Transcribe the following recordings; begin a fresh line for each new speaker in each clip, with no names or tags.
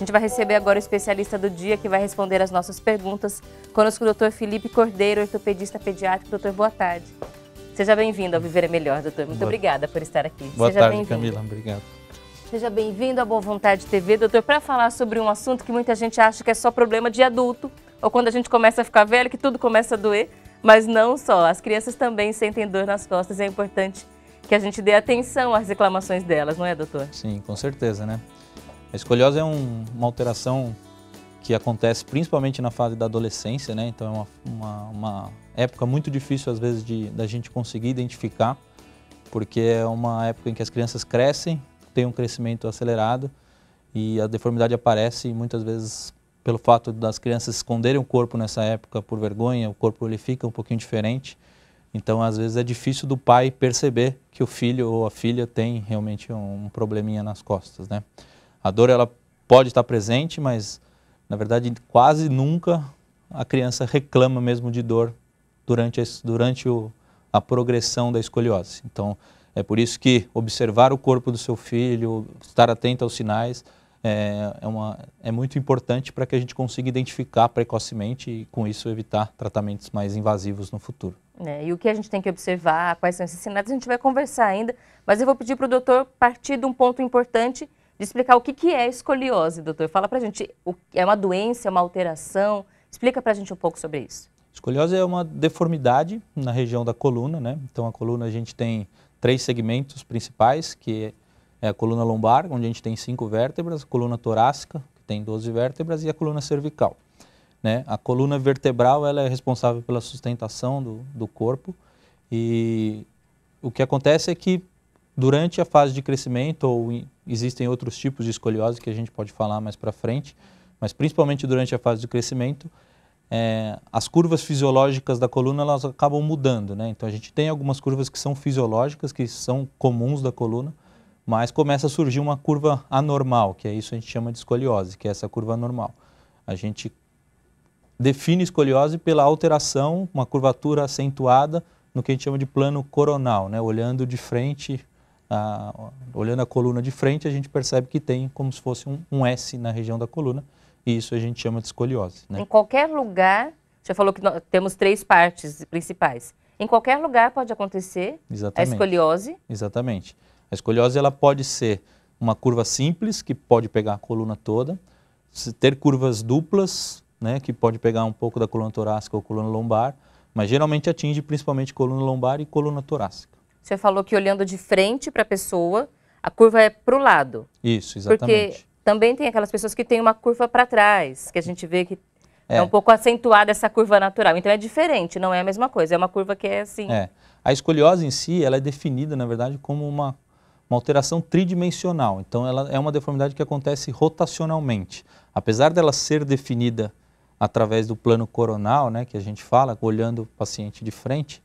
A gente vai receber agora o especialista do dia que vai responder as nossas perguntas. Conosco o doutor Felipe Cordeiro, ortopedista pediátrico. Doutor, boa tarde. Seja bem-vindo ao Viver é Melhor, doutor. Muito boa. obrigada por estar aqui. Boa Seja tarde, Camila.
Obrigado. Seja
bem-vindo à Boa Vontade TV, doutor, para falar sobre um assunto que muita gente acha que é só problema de adulto, ou quando a gente começa a ficar velho, que tudo começa a doer, mas não só. As crianças também sentem dor nas costas e é importante que a gente dê atenção às reclamações delas, não é, doutor?
Sim, com certeza, né? A escoliose é um, uma alteração que acontece principalmente na fase da adolescência, né? Então é uma, uma, uma época muito difícil às vezes de da gente conseguir identificar, porque é uma época em que as crianças crescem, tem um crescimento acelerado e a deformidade aparece muitas vezes pelo fato das crianças esconderem o corpo nessa época por vergonha, o corpo ele fica um pouquinho diferente. Então, às vezes é difícil do pai perceber que o filho ou a filha tem realmente um probleminha nas costas, né? A dor ela pode estar presente, mas na verdade quase nunca a criança reclama mesmo de dor durante, a, durante o, a progressão da escoliose. Então é por isso que observar o corpo do seu filho, estar atento aos sinais é, é, uma, é muito importante para que a gente consiga identificar precocemente e com isso evitar tratamentos mais invasivos no futuro.
É, e o que a gente tem que observar, quais são esses sinais, a gente vai conversar ainda, mas eu vou pedir para o doutor partir de um ponto importante de explicar o que, que é escoliose, doutor. Fala pra gente, é uma doença, é uma alteração? Explica pra gente um pouco sobre isso.
Escoliose é uma deformidade na região da coluna, né? Então a coluna a gente tem três segmentos principais, que é a coluna lombar, onde a gente tem cinco vértebras, a coluna torácica, que tem 12 vértebras, e a coluna cervical. Né? A coluna vertebral ela é responsável pela sustentação do, do corpo e o que acontece é que durante a fase de crescimento, ou em, existem outros tipos de escoliose que a gente pode falar mais para frente, mas principalmente durante a fase de crescimento, é, as curvas fisiológicas da coluna elas acabam mudando, né? Então a gente tem algumas curvas que são fisiológicas, que são comuns da coluna, mas começa a surgir uma curva anormal, que é isso que a gente chama de escoliose, que é essa curva anormal. A gente define escoliose pela alteração, uma curvatura acentuada no que a gente chama de plano coronal, né? olhando de frente olhando a coluna de frente, a gente percebe que tem como se fosse um, um S na região da coluna, e isso a gente chama de escoliose. Né? Em
qualquer lugar, você falou que nós, temos três partes principais. Em qualquer lugar pode acontecer Exatamente. a escoliose?
Exatamente. A escoliose ela pode ser uma curva simples, que pode pegar a coluna toda, ter curvas duplas, né, que pode pegar um pouco da coluna torácica ou coluna lombar, mas geralmente atinge principalmente coluna lombar e coluna torácica.
Você falou que olhando de frente para a pessoa, a curva é para o lado.
Isso, exatamente. Porque
também tem aquelas pessoas que têm uma curva para trás, que a gente vê que é. é. um pouco acentuada essa curva natural. Então é diferente, não é a mesma coisa. É uma curva que é assim. É.
A escoliose em si, ela é definida, na verdade, como uma, uma alteração tridimensional. Então ela é uma deformidade que acontece rotacionalmente. Apesar dela ser definida através do plano coronal, né, que a gente fala, olhando o paciente de frente,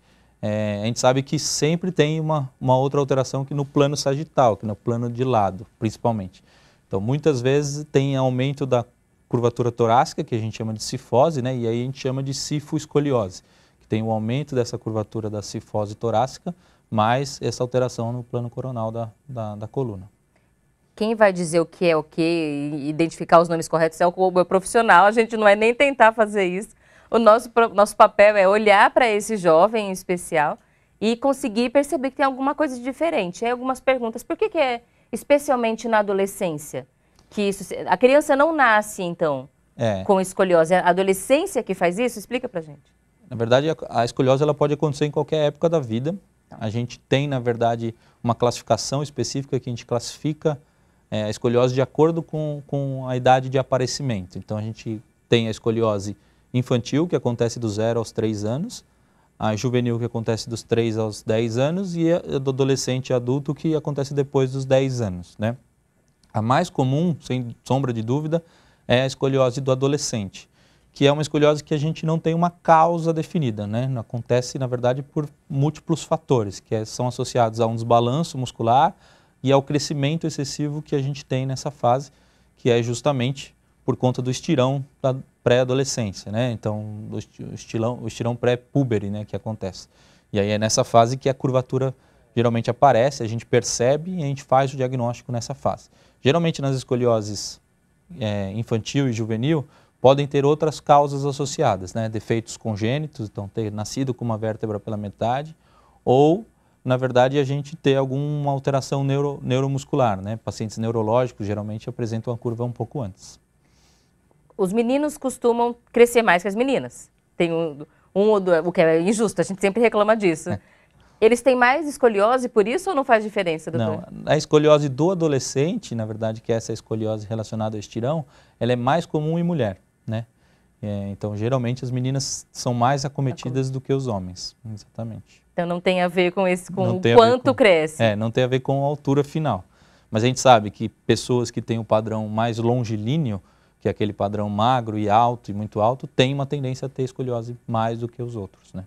é, a gente sabe que sempre tem uma, uma outra alteração que no plano sagital, que no plano de lado, principalmente. Então, muitas vezes tem aumento da curvatura torácica, que a gente chama de cifose, né? e aí a gente chama de cifoescoliose, que tem o um aumento dessa curvatura da cifose torácica, mais essa alteração no plano coronal da, da, da coluna
quem vai dizer o que é o que e identificar os nomes corretos é o, o profissional. A gente não é nem tentar fazer isso, o nosso, nosso papel é olhar para esse jovem em especial e conseguir perceber que tem alguma coisa de diferente. Aí algumas perguntas, por que, que é especialmente na adolescência? Que isso, a criança não nasce, então, é. com escoliose. É a adolescência que faz isso? Explica a gente.
Na verdade, a escoliose ela pode acontecer em qualquer época da vida. Tá. A gente tem, na verdade, uma classificação específica que a gente classifica é, a escoliose de acordo com, com a idade de aparecimento. Então, a gente tem a escoliose infantil, que acontece do zero aos três anos, a juvenil, que acontece dos três aos dez anos, e a do adolescente e adulto, que acontece depois dos dez anos. Né? A mais comum, sem sombra de dúvida, é a escoliose do adolescente, que é uma escoliose que a gente não tem uma causa definida. Né? Acontece, na verdade, por múltiplos fatores, que é, são associados a um desbalanço muscular e ao crescimento excessivo que a gente tem nessa fase, que é justamente por conta do estirão da pré-adolescência, né? Então, o estirão, o estirão pré-púbere, né, que acontece. E aí é nessa fase que a curvatura geralmente aparece, a gente percebe e a gente faz o diagnóstico nessa fase. Geralmente nas escolioses é, infantil e juvenil podem ter outras causas associadas, né? Defeitos congênitos, então ter nascido com uma vértebra pela metade, ou na verdade, a gente ter alguma alteração neuro, neuromuscular, né? Pacientes neurológicos geralmente apresentam a curva um pouco antes
os meninos costumam crescer mais que as meninas. Tem um, um ou dois, o que é injusto, a gente sempre reclama disso. É. Eles têm mais escoliose por isso ou não faz diferença, doutor?
Não, a escoliose do adolescente, na verdade, que é essa escoliose relacionada ao estirão, ela é mais comum em mulher, né? É, então, geralmente, as meninas são mais acometidas do que os homens, exatamente.
Então, não tem a ver com, esse, com o quanto com, cresce.
É, não tem a ver com a altura final. Mas a gente sabe que pessoas que têm o um padrão mais longilíneo, que é aquele padrão magro e alto e muito alto, tem uma tendência a ter escoliose mais do que os outros, né?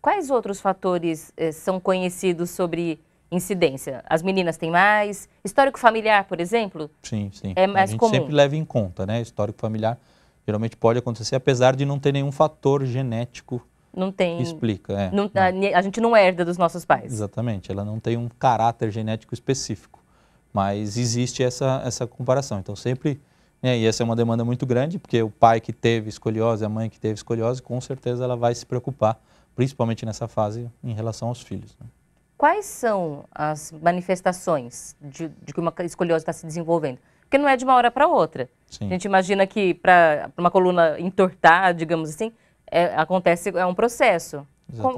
Quais outros fatores eh, são conhecidos sobre incidência? As meninas têm mais? Histórico familiar, por exemplo?
Sim, sim. É mais a gente comum. sempre leva em conta, né? Histórico familiar geralmente pode acontecer, apesar de não ter nenhum fator genético não tem. Explica, é. Não,
né? a, a, gente não herda dos nossos pais.
Exatamente, ela não tem um caráter genético específico, mas existe essa, essa comparação. Então, sempre é, e essa é uma demanda muito grande, porque o pai que teve escoliose, a mãe que teve escoliose, com certeza ela vai se preocupar, principalmente nessa fase, em relação aos filhos. Né?
Quais são as manifestações de, de que uma escoliose está se desenvolvendo? Porque não é de uma hora para outra. Sim. A gente imagina que para uma coluna entortar, digamos assim, é, acontece, é um processo.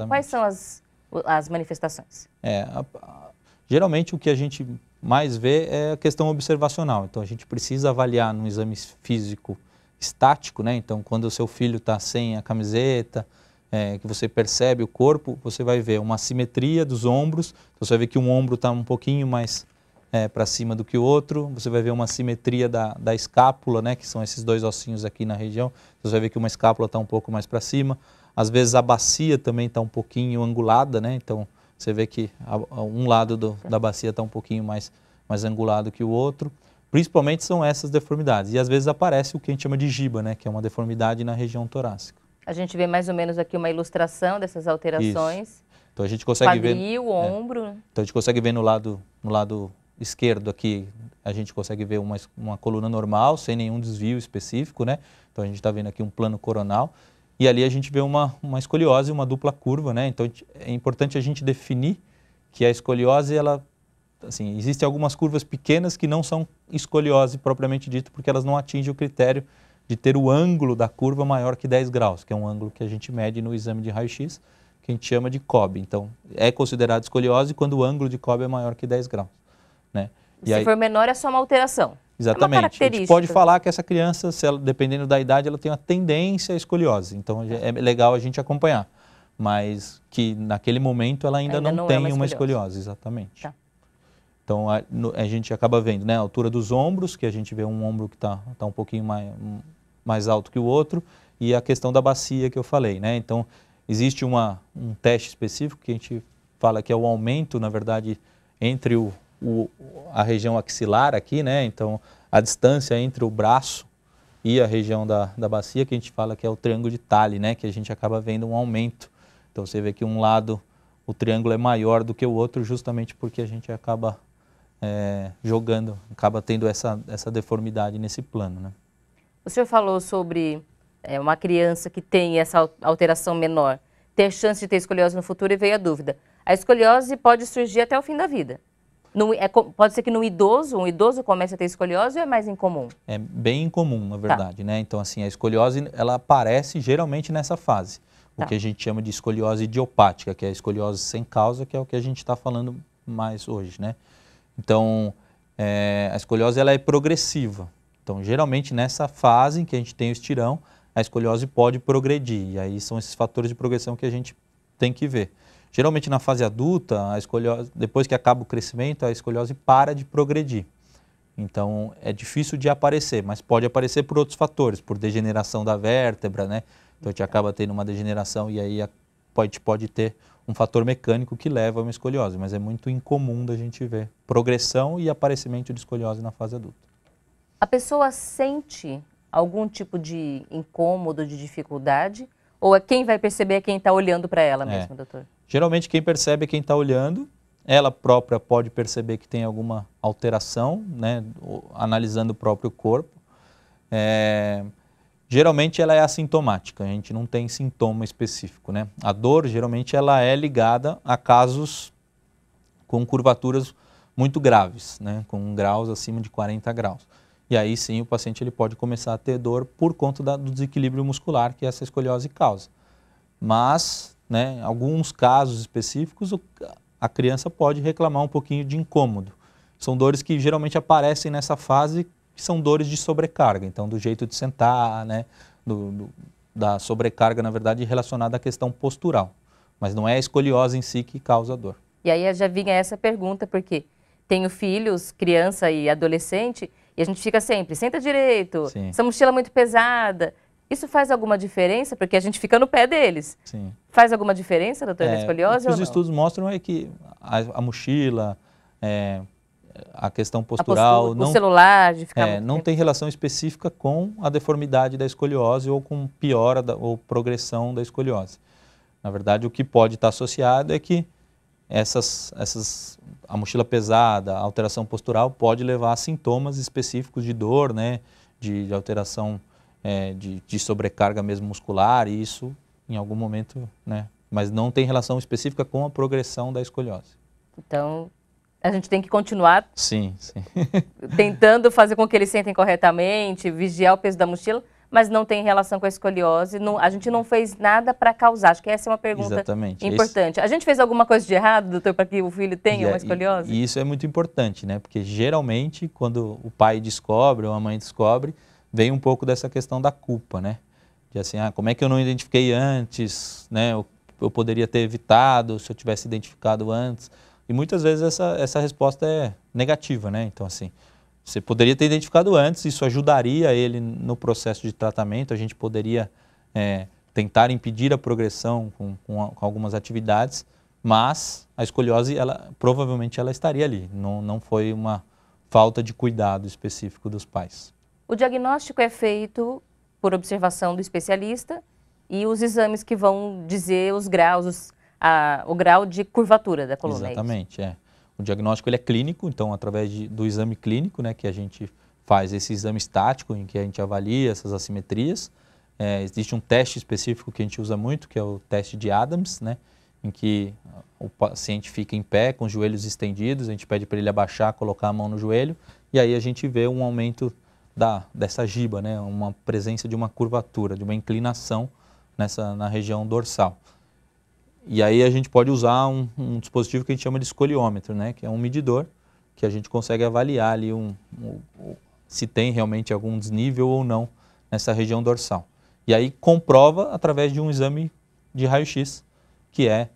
Quais são as, as manifestações?
É, a, a, geralmente o que a gente mais vê é a questão observacional. Então a gente precisa avaliar no exame físico estático, né? Então quando o seu filho está sem a camiseta, é, que você percebe o corpo, você vai ver uma simetria dos ombros. Então você vai ver que um ombro está um pouquinho mais é, para cima do que o outro. Você vai ver uma simetria da, da escápula, né? Que são esses dois ossinhos aqui na região. Então, você vai ver que uma escápula está um pouco mais para cima. Às vezes a bacia também está um pouquinho angulada, né? Então você vê que um lado do, da bacia está um pouquinho mais, mais angulado que o outro. Principalmente são essas deformidades. E às vezes aparece o que a gente chama de giba, né? Que é uma deformidade na região torácica.
A gente vê mais ou menos aqui uma ilustração dessas alterações. Isso.
Então a gente consegue Quadril, ver.
o é. ombro. É.
Então a gente consegue ver no lado, no lado esquerdo aqui, a gente consegue ver uma, uma coluna normal, sem nenhum desvio específico, né? Então a gente está vendo aqui um plano coronal. E ali a gente vê uma, uma escoliose, uma dupla curva, né? Então é importante a gente definir que a escoliose, ela, assim, existem algumas curvas pequenas que não são escoliose propriamente dito, porque elas não atingem o critério de ter o ângulo da curva maior que 10 graus, que é um ângulo que a gente mede no exame de raio-x, que a gente chama de COB. Então, é considerado escoliose quando o ângulo de COB é maior que 10 graus, né? E se aí, for
menor, é só uma alteração.
É exatamente. É a gente pode falar que essa criança, ela, dependendo da idade, ela tem uma tendência à escoliose. Então é. É, é legal a gente acompanhar. Mas que naquele momento ela ainda, ainda não, não, tem é uma, uma escoliose. Exatamente. Tá. Então a, a, gente acaba vendo né, a altura dos ombros, que a gente vê um ombro que está tá um pouquinho mais, mais alto que o outro, e a questão da bacia que eu falei. Né? Então existe uma, um teste específico que a gente fala que é o aumento, na verdade, entre o, o, a região axilar aqui, né? Então, a distância entre o braço e a região da, da bacia, que a gente fala que é o triângulo de tali, né? Que a gente acaba vendo um aumento. Então, você vê que um lado, o triângulo é maior do que o outro, justamente porque a gente acaba é, jogando, acaba tendo essa, essa deformidade nesse plano, né?
O senhor falou sobre é, uma criança que tem essa alteração menor ter chance de ter escoliose no futuro e veio a dúvida. A escoliose pode surgir até o fim da vida. No, é, pode ser que no idoso, um idoso comece a ter escoliose ou é mais incomum?
É bem incomum, na tá. verdade, tá. né? Então, assim, a escoliose, ela aparece geralmente nessa fase. Tá. O que a gente chama de escoliose idiopática, que é a escoliose sem causa, que é o que a gente está falando mais hoje, né? Então, é, a escoliose, ela é progressiva. Então, geralmente, nessa fase em que a gente tem o estirão, a escoliose pode progredir. E aí são esses fatores de progressão que a gente tem que ver. Geralmente na fase adulta, a escoliose, depois que acaba o crescimento, a escoliose para de progredir. Então é difícil de aparecer, mas pode aparecer por outros fatores, por degeneração da vértebra, né? Então a gente acaba tendo uma degeneração e aí a, pode, pode ter um fator mecânico que leva a uma escoliose, mas é muito incomum da gente ver progressão e aparecimento de escoliose na fase adulta.
A pessoa sente algum tipo de incômodo, de dificuldade? Ou é quem vai perceber é quem está olhando para ela é. mesmo, é. doutor?
Geralmente quem percebe é quem está olhando, ela própria pode perceber que tem alguma alteração, né, analisando o próprio corpo. É, geralmente ela é assintomática, a gente não tem sintoma específico. Né? A dor geralmente ela é ligada a casos com curvaturas muito graves, né, com graus acima de 40 graus. E aí sim o paciente ele pode começar a ter dor por conta da, do desequilíbrio muscular que é essa escoliose causa. Mas né, alguns casos específicos, a criança pode reclamar um pouquinho de incômodo. São dores que geralmente aparecem nessa fase, que são dores de sobrecarga. Então, do jeito de sentar, né, do, do, da sobrecarga, na verdade, relacionada à questão postural. Mas não é a escoliose em si que causa dor.
E aí já vinha essa pergunta, porque tenho filhos, criança e adolescente, e a gente fica sempre, senta direito, Sim. essa mochila é muito pesada, isso faz alguma diferença? Porque a gente fica no pé deles. Sim. Faz alguma diferença, doutor, é, na escoliose? O que os estudos
mostram é que a, a mochila, é, a questão postural. A postura, não, o celular, de ficar. É, não tempo. tem relação específica com a deformidade da escoliose ou com piora da, ou progressão da escoliose. Na verdade, o que pode estar associado é que essas, essas, a mochila pesada, a alteração postural pode levar a sintomas específicos de dor, né, de, de alteração é, de, de, sobrecarga mesmo muscular, e isso em algum momento, né? Mas não tem relação específica com a progressão da escoliose.
Então, a gente tem que continuar
sim, sim.
tentando fazer com que eles sentem corretamente, vigiar o peso da mochila, mas não tem relação com a escoliose. Não, a gente não fez nada para causar. Acho que essa é uma pergunta Exatamente. importante. Esse... A gente fez alguma coisa de errado, doutor, para que o filho tenha e, uma é, escoliose?
E, e isso é muito importante, né? Porque geralmente, quando o pai descobre ou a mãe descobre, vem um pouco dessa questão da culpa, né? De assim, ah, como é que eu não identifiquei antes, né? Eu, eu poderia ter evitado se eu tivesse identificado antes. E muitas vezes essa, essa resposta é negativa, né? Então, assim, você poderia ter identificado antes, isso ajudaria ele no processo de tratamento, a gente poderia é, tentar impedir a progressão com, com, a, com, algumas atividades, mas a escoliose, ela, provavelmente ela estaria ali, não, não foi uma falta de cuidado específico dos pais.
O diagnóstico é feito por observação do especialista e os exames que vão dizer os graus, os, a, o grau de curvatura da coluna. É
Exatamente, é. O diagnóstico ele é clínico, então através de, do exame clínico, né, que a gente faz esse exame estático em que a gente avalia essas assimetrias. É, existe um teste específico que a gente usa muito, que é o teste de Adams, né, em que o paciente fica em pé com os joelhos estendidos, a gente pede para ele abaixar, colocar a mão no joelho, e aí a gente vê um aumento da, dessa giba, né? uma presença de uma curvatura, de uma inclinação nessa, na região dorsal. E aí a gente pode usar um, um dispositivo que a gente chama de escoliômetro, né? que é um medidor que a gente consegue avaliar ali um, um, se tem realmente algum desnível ou não nessa região dorsal. E aí comprova através de um exame de raio-x, que é,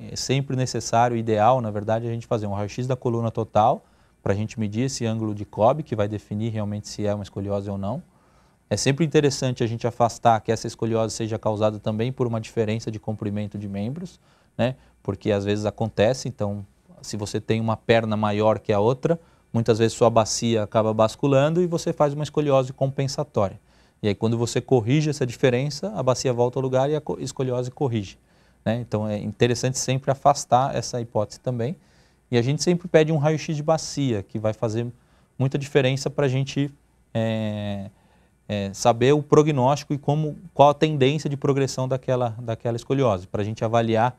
é sempre necessário, ideal, na verdade, a gente fazer um raio-x da coluna total, para a gente medir esse ângulo de Cobb, que vai definir realmente se é uma escoliose ou não. É sempre interessante a gente afastar que essa escoliose seja causada também por uma diferença de comprimento de membros, né? porque às vezes acontece, então se você tem uma perna maior que a outra, muitas vezes sua bacia acaba basculando e você faz uma escoliose compensatória. E aí quando você corrige essa diferença, a bacia volta ao lugar e a escoliose corrige. Né? Então é interessante sempre afastar essa hipótese também. E a gente sempre pede um raio-x de bacia, que vai fazer muita diferença para a gente é, é, saber o prognóstico e como, qual a tendência de progressão daquela, daquela escoliose, para a gente avaliar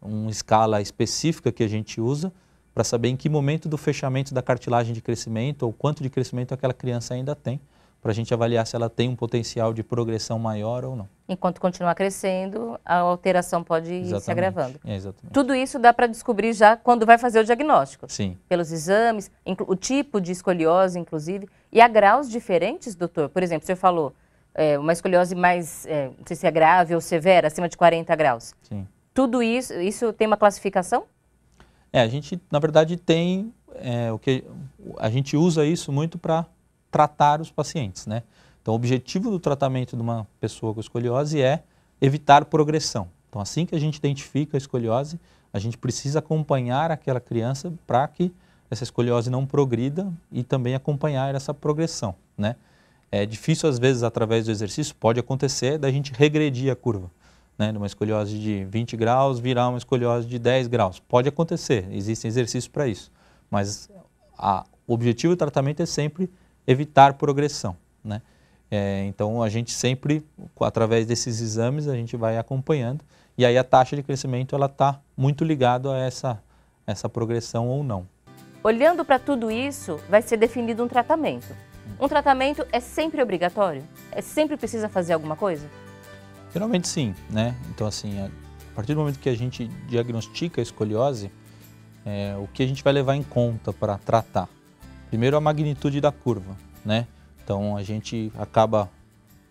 uma escala específica que a gente usa para saber em que momento do fechamento da cartilagem de crescimento ou quanto de crescimento aquela criança ainda tem para a gente avaliar se ela tem um potencial de progressão maior ou não.
Enquanto continuar crescendo, a alteração pode exatamente. ir se agravando. É, exatamente. Tudo isso dá para descobrir já quando vai fazer o diagnóstico. Sim. Pelos exames, o tipo de escoliose, inclusive, e há graus diferentes, doutor? Por exemplo, o senhor falou é, uma escoliose mais, é, não sei se é grave ou severa, acima de 40 graus. Sim. Tudo isso, isso tem uma classificação?
É, a gente, na verdade, tem, é, o que, a gente usa isso muito para tratar os pacientes, né? Então, o objetivo do tratamento de uma pessoa com escoliose é evitar progressão. Então, assim que a gente identifica a escoliose, a gente precisa acompanhar aquela criança para que essa escoliose não progrida e também acompanhar essa progressão, né? É difícil, às vezes, através do exercício, pode acontecer, da gente regredir a curva, né? De uma escoliose de 20 graus virar uma escoliose de 10 graus. Pode acontecer, existem exercícios para isso. Mas a, o objetivo do tratamento é sempre evitar progressão. Né? É, então a gente sempre, através desses exames, a gente vai acompanhando e aí a taxa de crescimento ela está muito ligada a essa, essa progressão ou não.
Olhando para tudo isso, vai ser definido um tratamento. Um tratamento é sempre obrigatório? É sempre precisa fazer alguma coisa?
Geralmente sim, né? Então assim, a partir do momento que a gente diagnostica a escoliose, é, o que a gente vai levar em conta para tratar? Primeiro a magnitude da curva, né? Então a gente acaba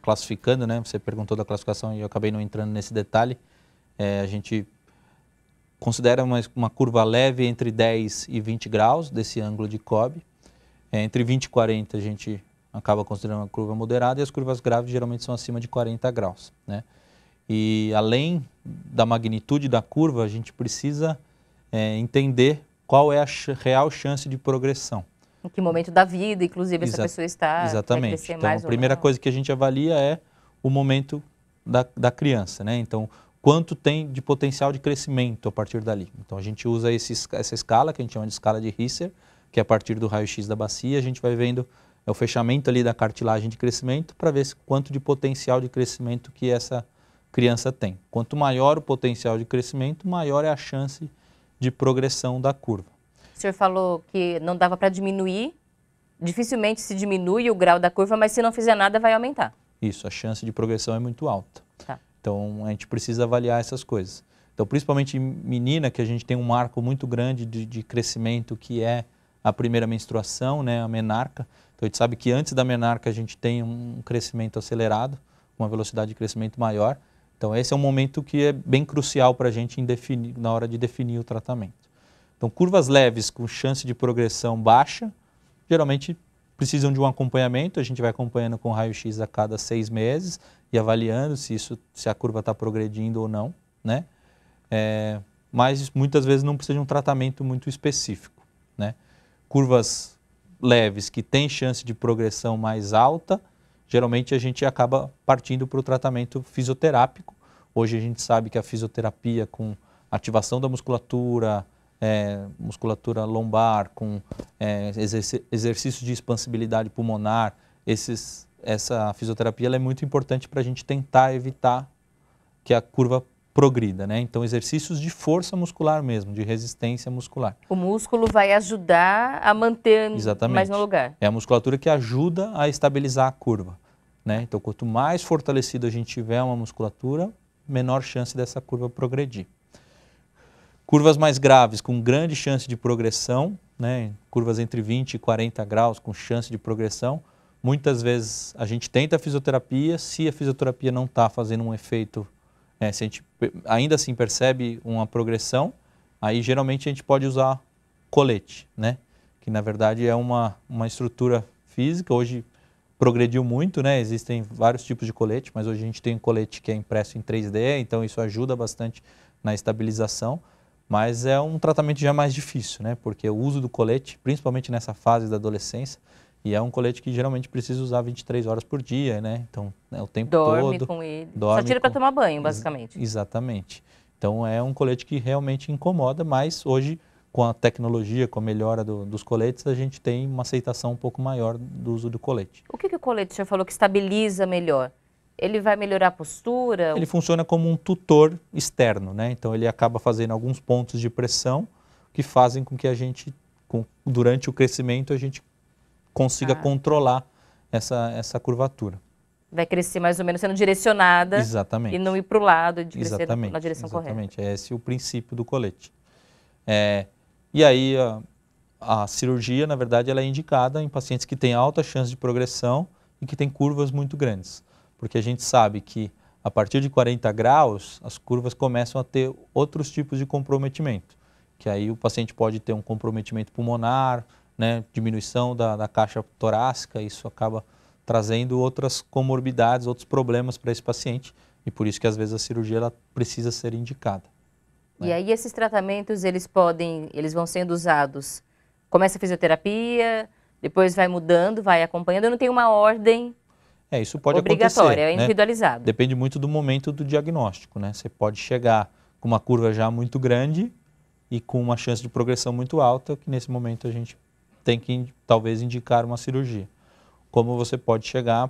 classificando, né? Você perguntou da classificação e eu acabei não entrando nesse detalhe. É, a gente considera uma, uma, curva leve entre 10 e 20 graus desse ângulo de Cobb. É, entre 20 e 40 a gente acaba considerando uma curva moderada e as curvas graves geralmente são acima de 40 graus, né? E além da magnitude da curva, a gente precisa é, entender qual é a ch real chance de progressão.
Em que momento da vida, inclusive, Exa essa pessoa está Exatamente. então, a primeira
coisa que a gente avalia é o momento da, da criança, né? Então, quanto tem de potencial de crescimento a partir dali. Então, a gente usa esse, essa escala, que a gente chama de escala de Risser, que é a partir do raio-x da bacia, a gente vai vendo é o fechamento ali da cartilagem de crescimento para ver quanto de potencial de crescimento que essa criança tem. Quanto maior o potencial de crescimento, maior é a chance de progressão da curva.
O senhor falou que não dava para diminuir. Dificilmente se diminui o grau da curva, mas se não fizer nada, vai aumentar.
Isso, a chance de progressão é muito alta. Tá. Então, a gente precisa avaliar essas coisas. Então, principalmente menina, que a gente tem um marco muito grande de, de crescimento, que é a primeira menstruação, né, a menarca. Então, a gente sabe que antes da menarca a gente tem um crescimento acelerado, uma velocidade de crescimento maior. Então, esse é um momento que é bem crucial para a gente na hora de definir o tratamento. Então, curvas leves com chance de progressão baixa, geralmente precisam de um acompanhamento. A gente vai acompanhando com raio-x a cada seis meses e avaliando se isso, se a curva está progredindo ou não, né? É, mas muitas vezes não precisa de um tratamento muito específico, né? Curvas leves que têm chance de progressão mais alta, geralmente a gente acaba partindo para o tratamento fisioterápico. Hoje a gente sabe que a fisioterapia com ativação da musculatura, é, musculatura lombar, com é, exercício de expansibilidade pulmonar, esses, essa fisioterapia é muito importante para a gente tentar evitar que a curva progrida, né? Então, exercícios de força muscular mesmo, de resistência muscular.
O músculo vai ajudar a manter Exatamente. mais no lugar.
É a musculatura que ajuda a estabilizar a curva, né? Então, quanto mais fortalecida a gente tiver uma musculatura, menor chance dessa curva progredir. Curvas mais graves, com grande chance de progressão, né? curvas entre 20 e 40 graus, com chance de progressão. Muitas vezes a gente tenta a fisioterapia, se a fisioterapia não está fazendo um efeito, né? se a gente ainda assim percebe uma progressão, aí geralmente a gente pode usar colete, né? que na verdade é uma, uma estrutura física. Hoje progrediu muito, né? Existem vários tipos de colete, mas hoje a gente tem um colete que é impresso em 3D, então isso ajuda bastante na estabilização mas é um tratamento já mais difícil, né? Porque o uso do colete, principalmente nessa fase da adolescência, e é um colete que geralmente precisa usar 23 horas por dia, né? Então, é o tempo dorme todo. Dorme com ele. Dorme Só tira com... para tomar banho, basicamente. Ex exatamente. Então, é um colete que realmente incomoda, mas hoje, com a tecnologia, com a melhora do, dos coletes, a gente tem uma aceitação um pouco maior do uso do colete.
O que, que o colete, já falou, que estabiliza melhor? ele vai melhorar a postura? Ele
funciona como um tutor externo, né? Então ele acaba fazendo alguns pontos de pressão que fazem com que a gente, com, durante o crescimento, a gente consiga ah. controlar essa, essa curvatura.
Vai crescer mais ou menos sendo direcionada. Exatamente. E não ir para o lado de crescer Exatamente. na direção Exatamente. correta.
Exatamente. É Esse o princípio do colete. É, e aí a, a cirurgia, na verdade, ela é indicada em pacientes que têm alta chance de progressão e que têm curvas muito grandes porque a gente sabe que a partir de 40 graus, as curvas começam a ter outros tipos de comprometimento, que aí o paciente pode ter um comprometimento pulmonar, né, diminuição da, da caixa torácica, isso acaba trazendo outras comorbidades, outros problemas para esse paciente, e por isso que às vezes a cirurgia ela precisa ser indicada.
Né? E aí esses tratamentos, eles podem, eles vão sendo usados, começa a fisioterapia, depois vai mudando, vai acompanhando, eu não tenho uma ordem
é, isso pode Obrigatório, acontecer. Obrigatório, é né? individualizado. Depende muito do momento do diagnóstico, né? Você pode chegar com uma curva já muito grande e com uma chance de progressão muito alta, que nesse momento a gente tem que talvez indicar uma cirurgia. Como você pode chegar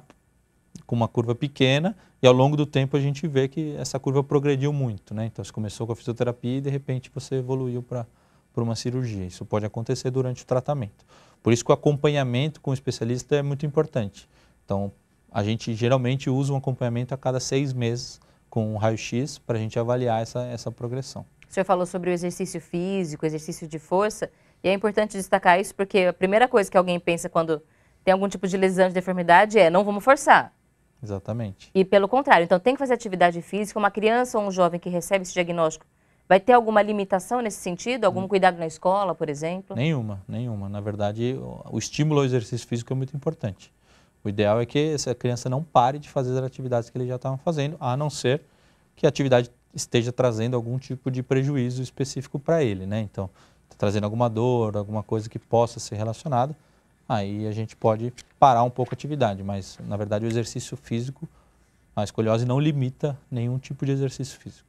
com uma curva pequena e ao longo do tempo a gente vê que essa curva progrediu muito, né? Então você começou com a fisioterapia e de repente você evoluiu para para uma cirurgia. Isso pode acontecer durante o tratamento. Por isso que o acompanhamento com o especialista é muito importante. Então, a gente geralmente usa um acompanhamento a cada seis meses com um raio-x para a gente avaliar essa, essa progressão.
O senhor falou sobre o exercício físico, exercício de força, e é importante destacar isso porque a primeira coisa que alguém pensa quando tem algum tipo de lesão de deformidade é não vamos forçar.
Exatamente.
E pelo contrário, então tem que fazer atividade física. Uma criança ou um jovem que recebe esse diagnóstico vai ter alguma limitação nesse sentido? Algum hum. cuidado na escola, por exemplo?
Nenhuma, nenhuma. Na verdade, o estímulo ao exercício físico é muito importante. O ideal é que essa criança não pare de fazer as atividades que ele já estava fazendo, a não ser que a atividade esteja trazendo algum tipo de prejuízo específico para ele, né? Então, tá trazendo alguma dor, alguma coisa que possa ser relacionada, aí a gente pode parar um pouco a atividade, mas na verdade o exercício físico, a escoliose não limita nenhum tipo de exercício físico.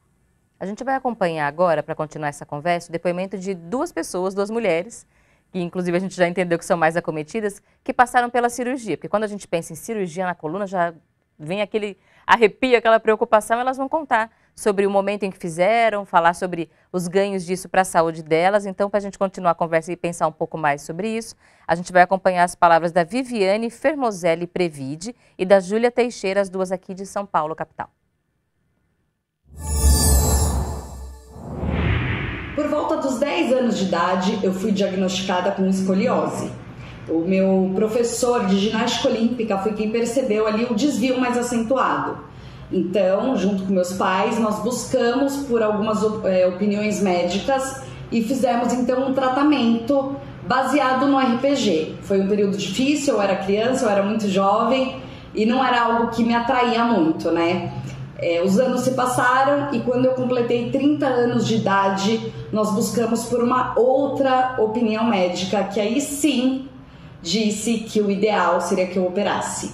A gente vai acompanhar agora, para continuar essa conversa, o depoimento de duas pessoas, duas mulheres, que inclusive a gente já entendeu que são mais acometidas, que passaram pela cirurgia. Porque quando a gente pensa em cirurgia na coluna, já vem aquele arrepio, aquela preocupação, elas vão contar sobre o momento em que fizeram, falar sobre os ganhos disso para a saúde delas. Então, para a gente continuar a conversa e pensar um pouco mais sobre isso, a gente vai acompanhar as palavras da Viviane Fermoselli Previde e da Júlia Teixeira, as duas aqui de São Paulo, capital.
aos 10 anos de idade, eu fui diagnosticada com escoliose. O meu professor de ginástica olímpica foi quem percebeu ali o desvio mais acentuado. Então, junto com meus pais, nós buscamos por algumas é, opiniões médicas e fizemos então um tratamento baseado no RPG. Foi um período difícil, eu era criança, eu era muito jovem e não era algo que me atraía muito, né? É, os anos se passaram e quando eu completei 30 anos de idade, nós buscamos por uma outra opinião médica que aí sim disse que o ideal seria que eu operasse.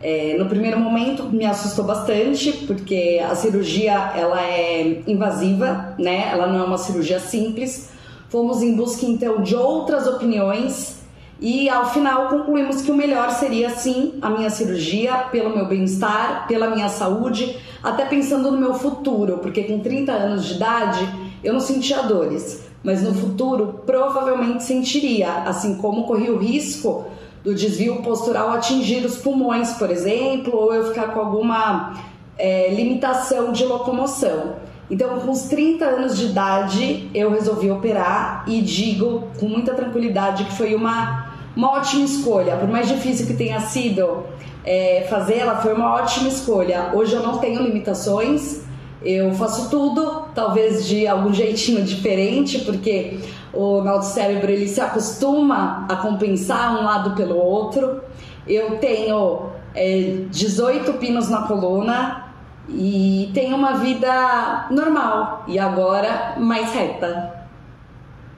É, no primeiro momento me assustou bastante porque a cirurgia ela é invasiva, né? Ela não é uma cirurgia simples. Fomos em busca então de outras opiniões e ao final concluímos que o melhor seria sim a minha cirurgia pelo meu bem-estar, pela minha saúde, até pensando no meu futuro, porque com 30 anos de idade eu não sentia dores, mas no futuro provavelmente sentiria, assim como corri o risco do desvio postural atingir os pulmões, por exemplo, ou eu ficar com alguma é, limitação de locomoção. Então, com os 30 anos de idade, eu resolvi operar e digo com muita tranquilidade que foi uma, uma ótima escolha. Por mais difícil que tenha sido é, fazer, ela foi uma ótima escolha. Hoje eu não tenho limitações, eu faço tudo, talvez de algum jeitinho diferente, porque o nosso cérebro ele se acostuma a compensar um lado pelo outro. Eu tenho é, 18 pinos na coluna e tenho uma vida normal e agora mais reta.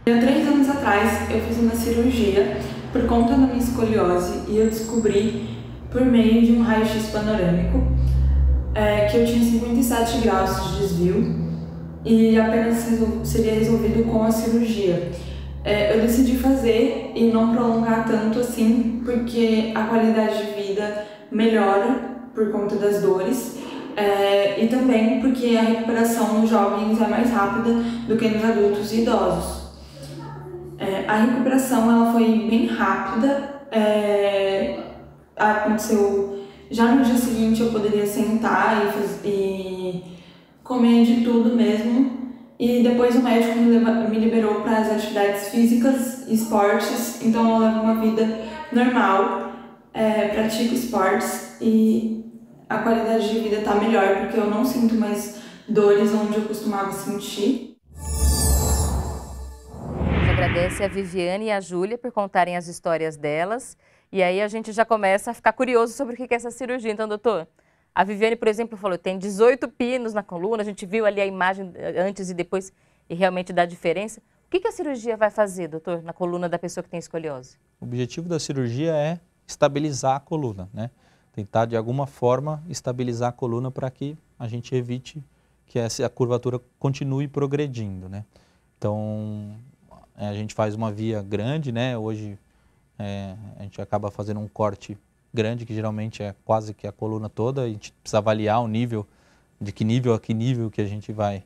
Há três anos atrás eu fiz uma cirurgia por conta da minha escoliose e eu descobri por meio de um raio-x panorâmico é, que eu tinha 57 graus de desvio e apenas seria resolvido com a cirurgia. É, eu decidi fazer e não prolongar tanto assim, porque a qualidade de vida melhora por conta das dores é, e também porque a recuperação nos jovens é mais rápida do que nos adultos e idosos. É, a recuperação ela foi bem rápida, é, aconteceu já no dia seguinte eu poderia sentar e, e comer de tudo mesmo. E depois o médico me liberou para as atividades físicas, esportes, então eu levo uma vida normal, é, pratico esportes e a qualidade de vida está melhor porque eu não sinto mais dores onde eu costumava sentir.
Agradece a Viviane e a Júlia por contarem as histórias delas. E aí a gente já começa a ficar curioso sobre o que é essa cirurgia. Então, doutor, a Viviane, por exemplo, falou, tem 18 pinos na coluna, a gente viu ali a imagem eh, antes e depois e realmente dá diferença. O que, que a cirurgia vai fazer, doutor, na coluna da pessoa que tem escoliose?
O objetivo da cirurgia é estabilizar a coluna, né? Tentar, de alguma forma, estabilizar a coluna para que a gente evite que essa, a curvatura continue progredindo, né? Então, a gente faz uma via grande, né? Hoje é, a gente acaba fazendo um corte grande, que geralmente é quase que a coluna toda, a gente precisa avaliar o nível, de que nível a que nível que a gente vai,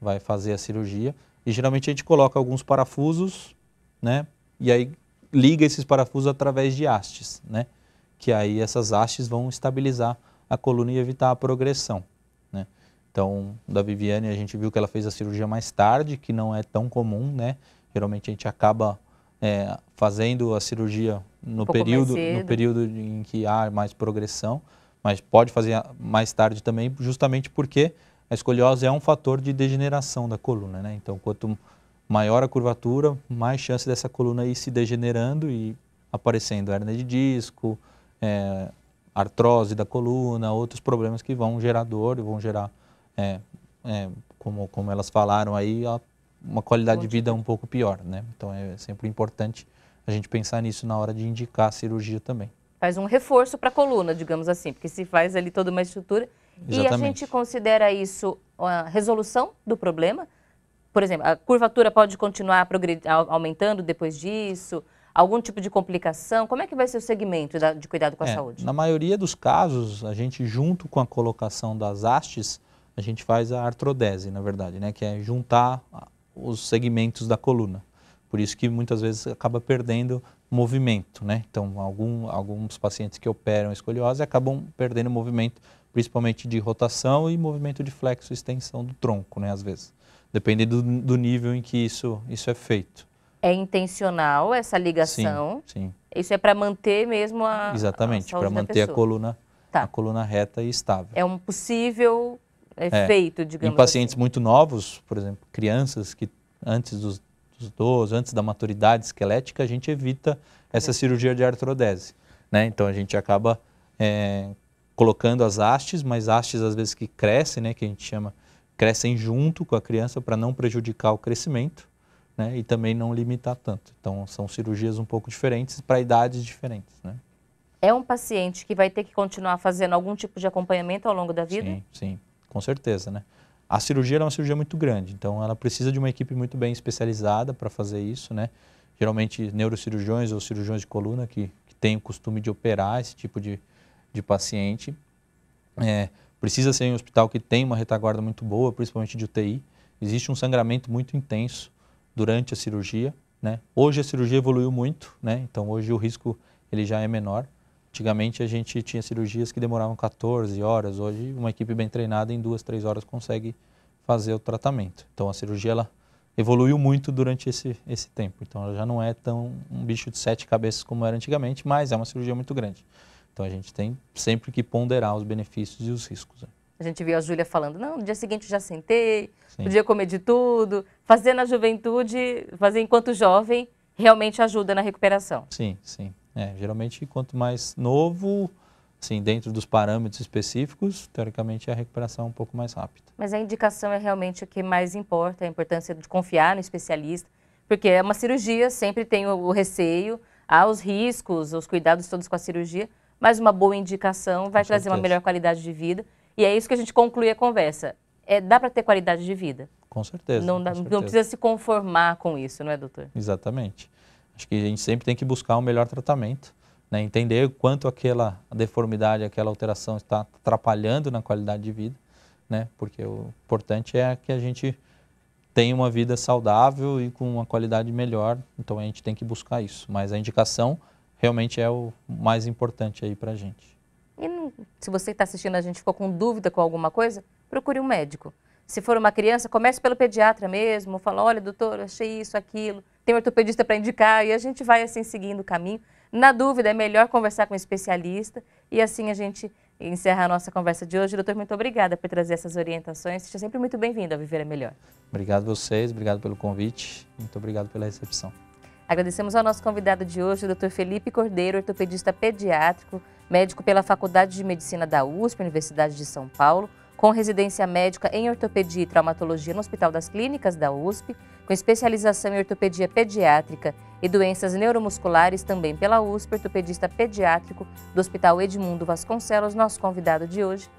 vai fazer a cirurgia. E geralmente a gente coloca alguns parafusos, né? E aí liga esses parafusos através de hastes, né? Que aí essas hastes vão estabilizar a coluna e evitar a progressão, né? Então, da Viviane, a gente viu que ela fez a cirurgia mais tarde, que não é tão comum, né? Geralmente a gente acaba é, fazendo a cirurgia no um período, no período em que há mais progressão, mas pode fazer mais tarde também, justamente porque a escoliose é um fator de degeneração da coluna, né? Então, quanto maior a curvatura, mais chance dessa coluna ir se degenerando e aparecendo hernia de disco, é, artrose da coluna, outros problemas que vão gerar dor e vão gerar, é, é, como, como elas falaram aí, a uma qualidade de vida um pouco pior, né? Então é sempre importante a gente pensar nisso na hora de indicar a cirurgia também.
Faz um reforço para a coluna, digamos assim, porque se faz ali toda uma estrutura. Exatamente. E a gente considera isso a resolução do problema? Por exemplo, a curvatura pode continuar aumentando depois disso? algum tipo de complicação? Como é que vai ser o segmento de cuidado com a é, saúde? Na
maioria dos casos, a gente, junto com a colocação das hastes, a gente faz a artrodese, na verdade, né? que é juntar os segmentos da coluna. Por isso que muitas vezes acaba perdendo movimento, né? Então, algum, alguns pacientes que operam escoliose acabam perdendo movimento, principalmente de rotação e movimento de flexo e extensão do tronco, né? Às vezes, dependendo do, nível em que isso, isso é feito.
É intencional essa ligação? Sim, sim. Isso é para manter mesmo a Exatamente, para manter a coluna,
tá. a coluna reta e estável.
É um possível efeito, é, é. digamos Em
pacientes assim. muito novos, por exemplo, crianças que antes dos, dos 12, antes da maturidade esquelética, a gente evita essa é. cirurgia de artrodese. Né? Então a gente acaba é, colocando as hastes, mas hastes às vezes que crescem, né, que a gente chama, crescem junto com a criança para não prejudicar o crescimento. Né, e também não limitar tanto. Então, são cirurgias um pouco diferentes para idades diferentes. Né?
É um paciente que vai ter que continuar fazendo algum tipo de acompanhamento ao longo da
vida? Sim, sim com certeza, né? A cirurgia é uma cirurgia muito grande, então ela precisa de uma equipe muito bem especializada para fazer isso, né? Geralmente neurocirurgiões ou cirurgiões de coluna que, que têm o costume de operar esse tipo de, de paciente. É, precisa ser um hospital que tem uma retaguarda muito boa, principalmente de UTI. Existe um sangramento muito intenso durante a cirurgia, né? Hoje a cirurgia evoluiu muito, né? Então hoje o risco ele já é menor, Antigamente a gente tinha cirurgias que demoravam 14 horas, hoje uma equipe bem treinada em duas, três horas consegue fazer o tratamento. Então a cirurgia ela evoluiu muito durante esse, esse tempo. Então ela já não é tão um bicho de sete cabeças como era antigamente, mas é uma cirurgia muito grande. Então a gente tem sempre que ponderar os benefícios e os riscos. Né?
A gente viu a Júlia falando, não, no dia seguinte já sentei, Sim. podia comer de tudo. Fazer na juventude, fazer enquanto jovem, realmente ajuda na recuperação.
Sim, sim. É, geralmente, quanto mais novo, assim, dentro dos parâmetros específicos, teoricamente a recuperação é um pouco mais rápida.
Mas a indicação é realmente o que mais importa, a importância de confiar no especialista, porque é uma cirurgia, sempre tem o receio, há os riscos, os cuidados todos com a cirurgia, mas uma boa indicação vai com trazer certeza. uma melhor qualidade de vida. E é isso que a gente conclui a conversa. É, dá para ter qualidade de vida? Com certeza. Não, com certeza. não precisa se conformar com isso, não é, doutor?
Exatamente. Acho que a gente sempre tem que buscar um melhor tratamento, né? entender quanto aquela deformidade, aquela alteração está atrapalhando na qualidade de vida, né? porque o importante é que a gente tenha uma vida saudável e com uma qualidade melhor, então a gente tem que buscar isso. Mas a indicação realmente é o mais importante aí para a gente.
E não, se você está assistindo a gente ficou com dúvida com alguma coisa, procure um médico. Se for uma criança, comece pelo pediatra mesmo, fala, olha doutor, achei isso, aquilo tem ortopedista para indicar e a gente vai assim seguindo o caminho. Na dúvida, é melhor conversar com um especialista e assim a gente encerra a nossa conversa de hoje. Doutor, muito obrigada por trazer essas orientações. Seja sempre muito bem-vindo a Viver é Melhor.
Obrigado a vocês, obrigado pelo convite, muito obrigado pela recepção.
Agradecemos ao nosso convidado de hoje, o doutor Felipe Cordeiro, ortopedista pediátrico, médico pela Faculdade de Medicina da USP, Universidade de São Paulo, com residência médica em ortopedia e traumatologia no Hospital das Clínicas da USP, com especialização em ortopedia pediátrica e doenças neuromusculares também pela USP, ortopedista pediátrico do Hospital Edmundo Vasconcelos, nosso convidado de hoje.